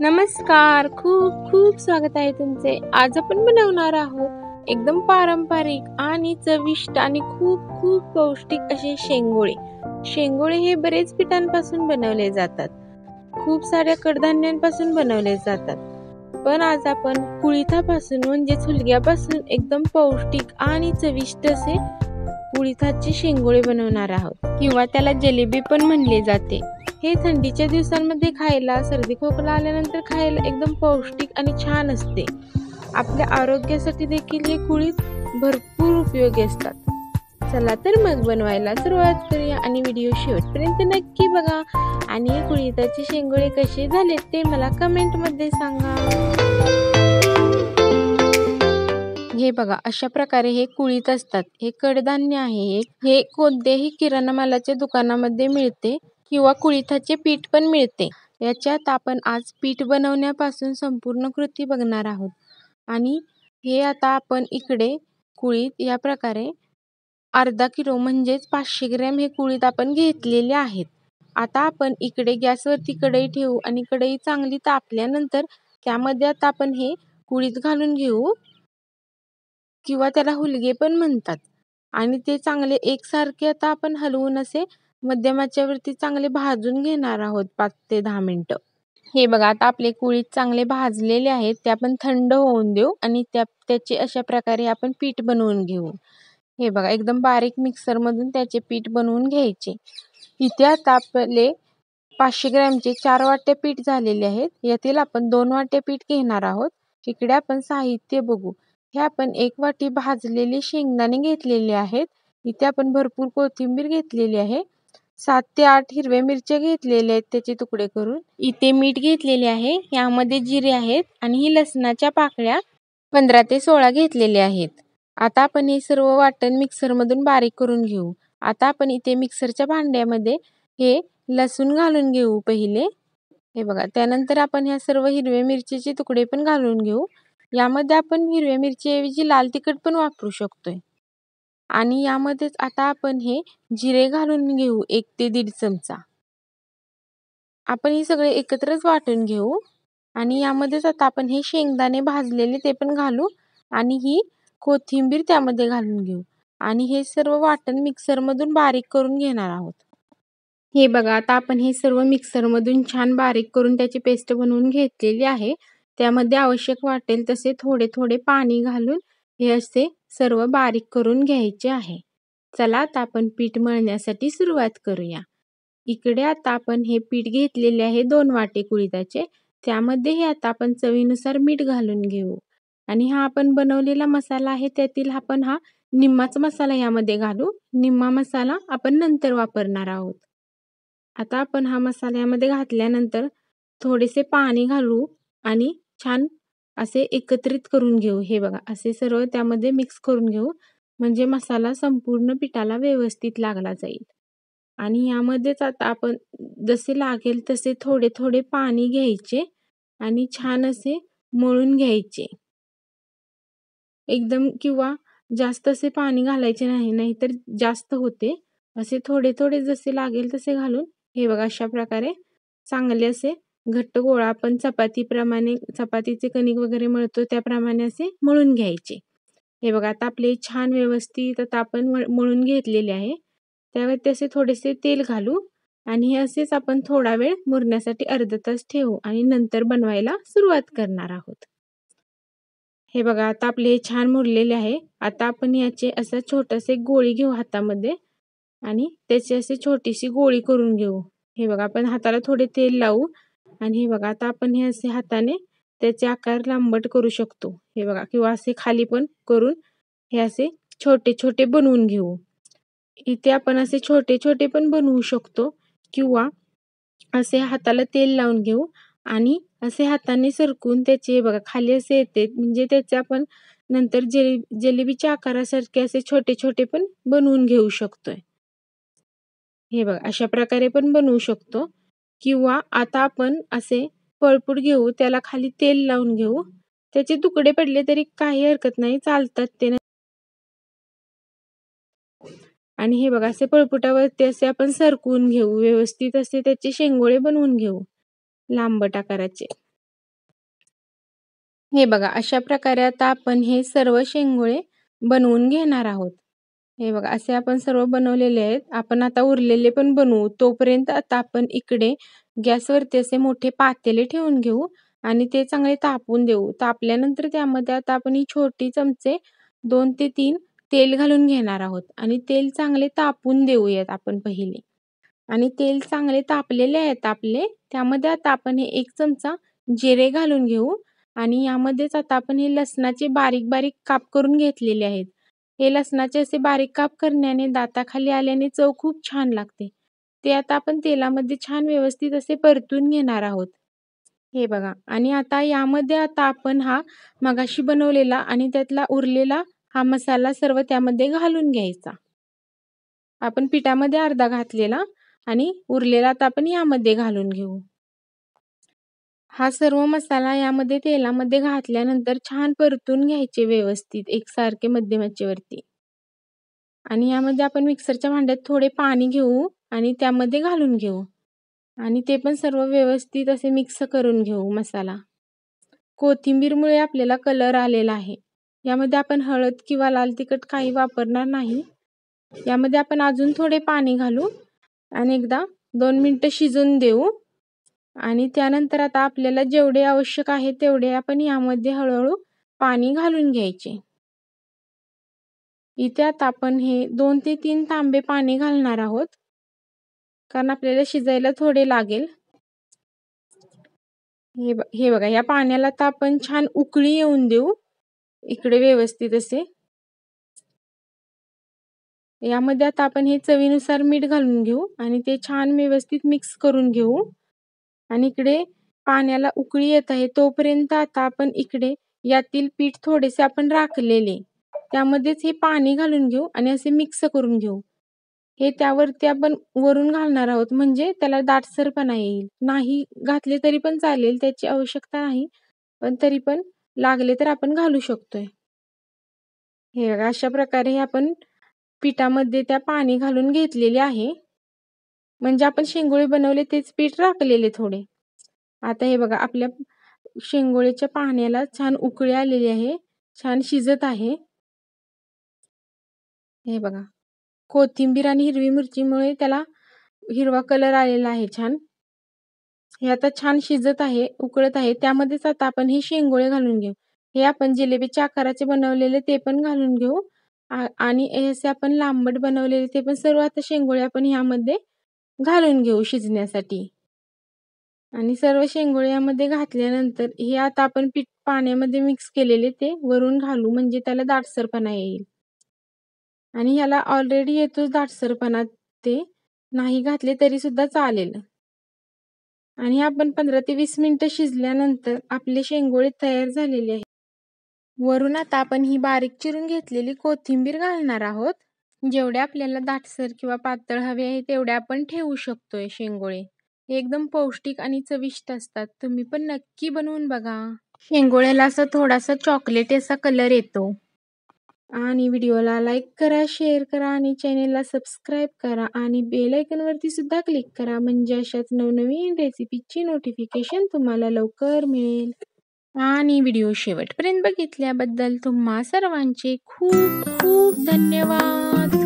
नमस्कार खूप खूप स्वागत आहे तुमचे आज आपण बनवणार आहोत एकदम पारंपरिक आणि चविष्ट आणि खूप खूप पौष्टिक असे शेंगोळे शेंगोळे हे बरेच पिठांपासून बनवले जातात खूप साऱ्या कडधान्यांपासून बनवले जातात पण आज आपण कुळीथापासून म्हणजे हुलग्यापासून एकदम पौष्टिक आणि चविष्ट असे कुळीथाचे शेंगोळे बनवणार आहोत किंवा त्याला जलेबी पण म्हणले जाते हे थंडीच्या दिवसांमध्ये खायला सर्दी खोकला आल्यानंतर खायला एकदम पौष्टिक आणि छान असते आपल्या आरोग्यासाठी देखील हे कुळीत भरपूर उपयोगी असतात चला तर मग बनवायला सुरुवात करूया आणि व्हिडिओ शेवटपर्यंत नक्की बघा आणि कुळीताचे शेंगोळे कसे झाले ते मला कमेंटमध्ये सांगा हे बघा अशा प्रकारे हे कुळीत असतात हे कडधान्य आहे हे कोणत्याही किराणा मालाच्या दुकानामध्ये मिळते किंवा कुळीथाचे पीठ पण मिळते याच्यात आपण आज पीठ बनवण्यापासून संपूर्ण कृती बघणार आहोत आणि हे आता आपण इकडे कुळीत या प्रकारे अर्धा किलो म्हणजेच पाचशे ग्रॅम हे कुळीत आपण घेतलेले आहेत आता आपण इकडे गॅसवरती कढई ठेवू आणि कढई चांगली तापल्यानंतर त्यामध्ये आता आपण हे कुळीत घालून घेऊ किंवा त्याला हुलगे पण म्हणतात आणि ते चांगले एकसारखे आता आपण हलवून असे मध्यमाच्यावरती चांगले भाजून घेणार आहोत पाच ते दहा मिनटं हे बघा आता आपले कुळीत चांगले भाजलेले आहेत ते आपण थंड होऊन देऊ आणि त्या त्याचे अशा प्रकारे आपण पीठ बनवून घेऊ हे बघा एकदम बारीक मिक्सरमधून त्याचे पीठ बनवून घ्यायचे इथे आता आपले पाचशे ग्रॅमचे चार वाटे पीठ झालेले आहेत यातील आपण दोन वाट्या पीठ घेणार आहोत इकडे आपण साहित्य बघू हे आपण एक वाटी भाजलेले शेंगदाणे घेतलेले आहेत इथे आपण भरपूर कोथिंबीर घेतलेली आहे सात ते आठ हिरव्या मिरच्या घेतलेल्या आहेत त्याचे तुकडे करून इथे मीठ घेतलेले आहे यामध्ये जिरे आहेत आणि ही लसणाच्या पाकळ्या पंधरा ते सोळा घेतलेल्या आहेत आता आपण हे सर्व वाटण मिक्सरमधून बारीक करून घेऊ आता आपण इथे मिक्सरच्या भांड्यामध्ये हे लसूण घालून घेऊ पहिले हे बघा त्यानंतर आपण ह्या सर्व हिरव्या मिरचीचे तुकडे पण घालून घेऊ यामध्ये आपण हिरव्या ऐवजी लाल तिखट पण वापरू शकतोय आणि यामध्येच आता आपण हे जिरे घालून घेऊ एक ते दीड चमचा आपण हे सगळे एकत्रच वाटून घेऊ आणि यामध्येच आता आपण हे शेंगदाणे भाजलेले ते पण घालू आणि ही कोथिंबीर त्यामध्ये घालून घेऊ आणि हे सर्व वाटण मिक्सरमधून बारीक करून घेणार आहोत हे बघा आता आपण हे सर्व मिक्सरमधून छान बारीक करून त्याची पेस्ट बनवून घेतलेली आहे त्यामध्ये आवश्यक वाटेल तसे थोडे थोडे पाणी घालून हे असे सर्व बारीक करून घ्यायचे आहे चला आता आपण पीठ मळण्यासाठी सुरुवात करूया इकडे आता आपण हे पीठ घेतलेले आहे दोन वाटे कुळिदाचे त्यामध्येही आता आपण चवीनुसार मीठ घालून घेऊ आणि हा आपण बनवलेला मसाला आहे त्यातील आपण हा निम्माच मसाला यामध्ये घालू निम्मा मसाला आपण नंतर वापरणार आहोत आता आपण हा मसाला यामध्ये घातल्यानंतर थोडेसे पाणी घालू आणि छान असे एकत्रित करून घेऊ हे बघा असे सर्व त्यामध्ये मिक्स करून घेऊ म्हणजे मसाला संपूर्ण पिठाला व्यवस्थित लागला जाईल आणि यामध्येच आता आपण जसे लागेल तसे थोडे थोडे पाणी घ्यायचे आणि छान असे मळून घ्यायचे एकदम किंवा जास्त असे पाणी घालायचे नाही नाहीतर जास्त होते असे थोडे थोडे जसे लागेल तसे घालून हे बघा अशा प्रकारे चांगले असे घट्ट गोळा आपण चपातीप्रमाणे चपातीचे कणिक वगैरे मळतो त्याप्रमाणे असे मळून घ्यायचे हे बघा आता आपले छान व्यवस्थित आता आपण मळून घेतलेले आहे त्यावर असे थोडेसे तेल घालू आणि हे असेच आपण थोडा वेळ मुरण्यासाठी अर्ध तास ठेवू आणि नंतर बनवायला सुरुवात करणार आहोत हे बघा आता आपले हे छान मुरलेले आहे आता आपण याचे असं छोटंसे गोळी घेऊ हातामध्ये आणि त्याची असे छोटीशी गोळी करून घेऊ हे बघा आपण हाताला थोडे तेल लावू आणि हे बघा आता आपण हे असे हाताने त्याचे आकार लांबट करू शकतो हे बघा किंवा असे खाली पण करून हे असे छोटे छोटे बनवून घेऊ इथे आपण असे छोटे छोटे पण बनवू शकतो किंवा असे हाताला तेल लावून घेऊ आणि असे हाताने सरकून त्याचे हे बघा खाली असे येते म्हणजे त्याचे आपण नंतर जले जलेबीच्या आकारासारखे असे छोटे छोटे पण बनवून घेऊ शकतोय हे बघा अशा प्रकारे पण बनवू शकतो किंवा आता आपण असे पळपूट घेऊ त्याला खाली तेल लावून घेऊ त्याचे तुकडे पडले तरी काही हरकत नाही चालतात ते आणि हे बघा असे पळपुटावरती असे आपण सरकवून घेऊ व्यवस्थित असे त्याचे शेंगोळे बनवून घेऊ लांबट आकाराचे हे बघा अशा प्रकारे आता आपण हे सर्व शेंगोळे बनवून घेणार आहोत हे बघा असे आपण सर्व बनवलेले आहेत आपण आता उरलेले पण बनवू तोपर्यंत आता आपण इकडे गॅसवरती असे मोठे पातेले ठेवून घेऊ आणि ते चांगले तापून देऊ तापल्यानंतर त्यामध्ये आता आपण ही छोटी चमचे दोन ते तीन तेल घालून घेणार आहोत आणि तेल चांगले तापून देऊयात आपण पहिले आणि तेल चांगले तापलेले आहेत आपले त्यामध्ये आता आपण हे एक चमचा जिरे घालून घेऊ आणि यामध्येच आता आपण हे लसणाचे बारीक बारीक काप करून घेतलेले आहेत हे लसणाचे असे बारीक काप करण्याने दाताखाली आल्याने चव खूप छान लागते ते आता आपण तेलामध्ये छान व्यवस्थित असे परतून घेणार आहोत हे बघा आणि आता यामध्ये आता आपण हा मगाशी बनवलेला आणि त्यातला उरलेला हा मसाला सर्व त्यामध्ये घालून घ्यायचा आपण पिठामध्ये अर्धा घातलेला आणि उरलेला आता आपण यामध्ये घालून घेऊ हा सर्व मसाला यामध्ये तेलामध्ये घातल्यानंतर छान परतून घ्यायचे व्यवस्थित एकसारखे मध्यम आणि यामध्ये आपण मिक्सरच्या भांड्यात थोडे पाणी घेऊ आणि त्यामध्ये घालून घेऊ आणि ते पण सर्व व्यवस्थित असे मिक्स करून घेऊ मसाला कोथिंबीरमुळे आपल्याला कलर आलेला आहे यामध्ये आपण हळद किंवा लाल तिखट काही वापरणार नाही यामध्ये आपण अजून थोडे पाणी घालू आणि एकदा दोन मिनटं शिजून देऊ आणि त्यानंतर आता आपल्याला जेवढे आवश्यक आहे तेवढे आपण यामध्ये हळूहळू पाणी घालून घ्यायचे इथे आता आपण हे दोन ते तीन तांबे पाणी घालणार आहोत कारण आपल्याला शिजायला थोडे लागेल हे हे बघा या पाण्याला तर आपण छान उकळी येऊन देऊ इकडे व्यवस्थित असे यामध्ये आता आपण हे चवीनुसार मीठ घालून घेऊ आणि ते छान व्यवस्थित मिक्स करून घेऊ आणि इकडे पाण्याला उकळी येत आहे तोपर्यंत आता आपण इकडे यातील पीठ थोडेसे आपण राखलेले त्यामध्येच हे पाणी घालून घेऊ आणि असे मिक्स करून घेऊ हे त्यावरती आपण वरून घालणार आहोत म्हणजे त्याला दाटसरपणा येईल नाही घातले तरी पण चालेल त्याची आवश्यकता नाही पण तरी पण लागले तर आपण घालू शकतोय हे अशा प्रकारे आपण पिठामध्ये त्या पाणी घालून घेतलेले आहे म्हणजे आपण शेंगोळे बनवले तेच पीठ राखलेले थोडे आता हे बघा आपल्या शेंगोळेच्या पाण्याला छान उकळी आलेली आहे छान शिजत आहे हे बघा कोथिंबीर आणि हिरवी मिरचीमुळे त्याला हिरवा कलर आलेला आहे छान हे आता छान शिजत आहे उकळत आहे त्यामध्येच आता आपण हे शेंगोळे घालून घेऊ हे आपण जिलेबीच्या आकाराचे बनवलेले ते पण घालून घेऊ आणि असे आपण लांबट बनवलेले ते पण सर्व आता शेंगोळे आपण ह्यामध्ये घालून घेऊ शिजण्यासाठी आणि सर्व शेंगोळ्यामध्ये घातल्यानंतर हे आता आपण पीठ पाण्यामध्ये मिक्स केलेले ते वरून घालू म्हणजे त्याला दाटसरपणा येईल आणि ह्याला ऑलरेडी येतोच दाटसरपणा ते नाही घातले तरी सुद्धा चालेल आणि आपण पंधरा ते वीस मिनिटं शिजल्यानंतर आपले शेंगोळे तयार झालेले आहे वरून आता आपण ही बारीक चिरून घेतलेली कोथिंबीर घालणार आहोत जेवढे आपल्याला दाटसर किंवा पातळ हवे आहे तेवढे आपण ठेवू शकतोय शेंगोळे एकदम पौष्टिक आणि चविष्ट असतात तुम्ही पण नक्की बनवून बघा शेंगोळ्याला असा थोडासा चॉकलेट असा कलर येतो आणि व्हिडिओला लाईक करा शेअर करा आणि चॅनेलला सबस्क्राईब करा आणि बेल आयकनवरती सुद्धा क्लिक करा म्हणजे अशाच नवनवीन रेसिपीची नोटिफिकेशन तुम्हाला लवकर मिळेल आणि व्हिडिओ शेवटपर्यंत बघितल्याबद्दल तुम्हा सर्वांचे खूप खूप धन्यवाद